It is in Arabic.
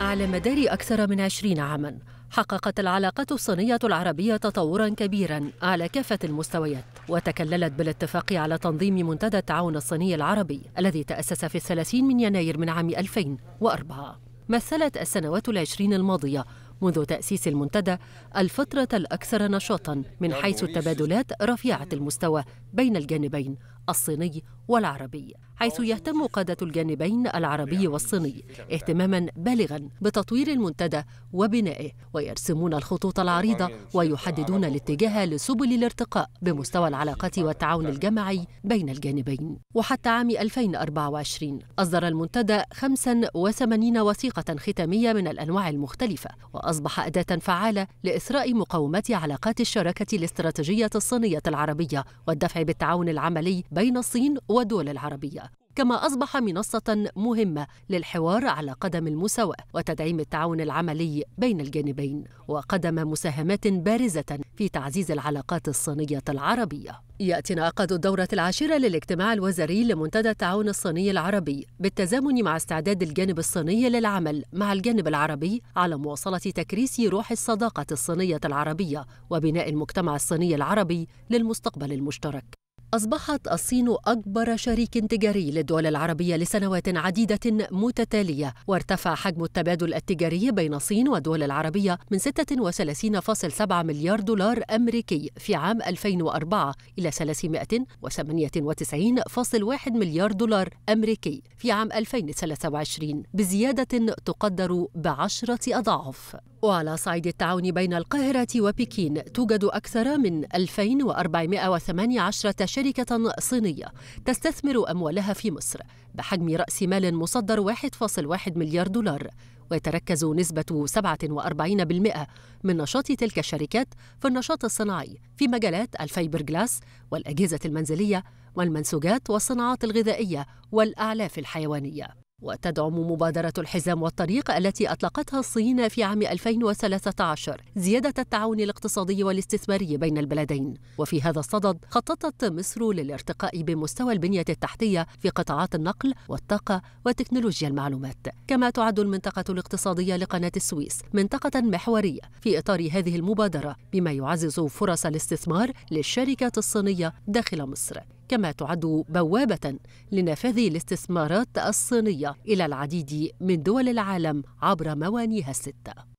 على مدار أكثر من عشرين عاماً حققت العلاقات الصينية العربية تطورا كبيرا على كافة المستويات وتكللت بالاتفاق على تنظيم منتدى التعاون الصيني العربي الذي تأسس في الثلاثين من يناير من عام 2004 مثلت السنوات العشرين الماضية منذ تأسيس المنتدى الفترة الأكثر نشاطا من حيث التبادلات رفيعة المستوى بين الجانبين الصيني والعربي حيث يهتم قادة الجانبين العربي يعني والصيني اهتماما بالغا بتطوير المنتدى وبنائه ويرسمون الخطوط العريضة ويحددون الاتجاه لسبل الارتقاء بمستوى العلاقات طيب. والتعاون الجماعي بين الجانبين وحتى عام 2024 أصدر المنتدى 85 وثيقة ختامية من الأنواع المختلفة وأصبح أداة فعالة لإثراء مقاومة علاقات الشراكة الاستراتيجية الصينية العربية والدفع بالتعاون العملي بين الصين والدول العربية كما أصبح منصة مهمة للحوار على قدم المساواة وتدعيم التعاون العملي بين الجانبين وقدم مساهمات بارزة في تعزيز العلاقات الصينية العربية يأتي انعقاد الدورة العاشرة للاجتماع الوزاري لمنتدى التعاون الصيني العربي بالتزامن مع استعداد الجانب الصيني للعمل مع الجانب العربي على مواصلة تكريس روح الصداقة الصينية العربية وبناء المجتمع الصيني العربي للمستقبل المشترك أصبحت الصين أكبر شريك تجاري للدول العربية لسنوات عديدة متتالية وارتفع حجم التبادل التجاري بين الصين والدول العربية من 36.7 مليار دولار أمريكي في عام 2004 إلى 398.1 مليار دولار أمريكي في عام 2023 بزيادة تقدر بعشرة أضعاف وعلى صعيد التعاون بين القاهرة وبكين توجد أكثر من 2418 شركة شركة صينية تستثمر أموالها في مصر بحجم رأس مال مصدر 1.1 مليار دولار ويتركز نسبة 47% من نشاط تلك الشركات في النشاط الصناعي في مجالات الفايبر جلاس والأجهزة المنزلية والمنسوجات والصناعات الغذائية والأعلاف الحيوانية وتدعم مبادرة الحزام والطريق التي أطلقتها الصين في عام 2013 زيادة التعاون الاقتصادي والاستثماري بين البلدين وفي هذا الصدد خططت مصر للارتقاء بمستوى البنية التحتية في قطاعات النقل والطاقة وتكنولوجيا المعلومات كما تعد المنطقة الاقتصادية لقناة السويس منطقة محورية في إطار هذه المبادرة بما يعزز فرص الاستثمار للشركات الصينية داخل مصر كما تعد بوابة لنفاذ الاستثمارات الصينية إلى العديد من دول العالم عبر موانيها الستة